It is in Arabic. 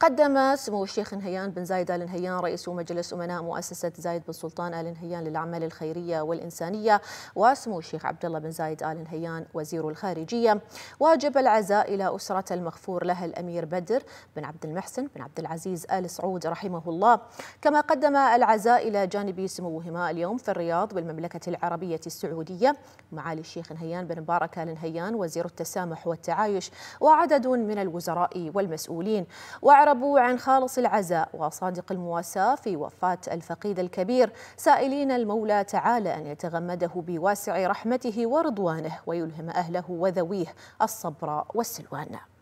قدم سمو الشيخ نهيان بن زايد ال نهيان رئيس مجلس امناء مؤسسه زايد بن سلطان ال نهيان للاعمال الخيريه والانسانيه وسمو الشيخ عبد الله بن زايد ال نهيان وزير الخارجيه واجب العزاء الى اسره المغفور لها الامير بدر بن عبد المحسن بن عبد العزيز ال سعود رحمه الله كما قدم العزاء الى جانب سموهما اليوم في الرياض بالمملكه العربيه السعوديه معالي الشيخ نهيان بن مبارك ال نهيان وزير التسامح والتعايش وعدد من الوزراء والمسؤولين عربوا عن خالص العزاء وصادق المواساة في وفاة الفقيد الكبير سائلين المولى تعالى أن يتغمده بواسع رحمته ورضوانه ويلهم أهله وذويه الصبر والسلوان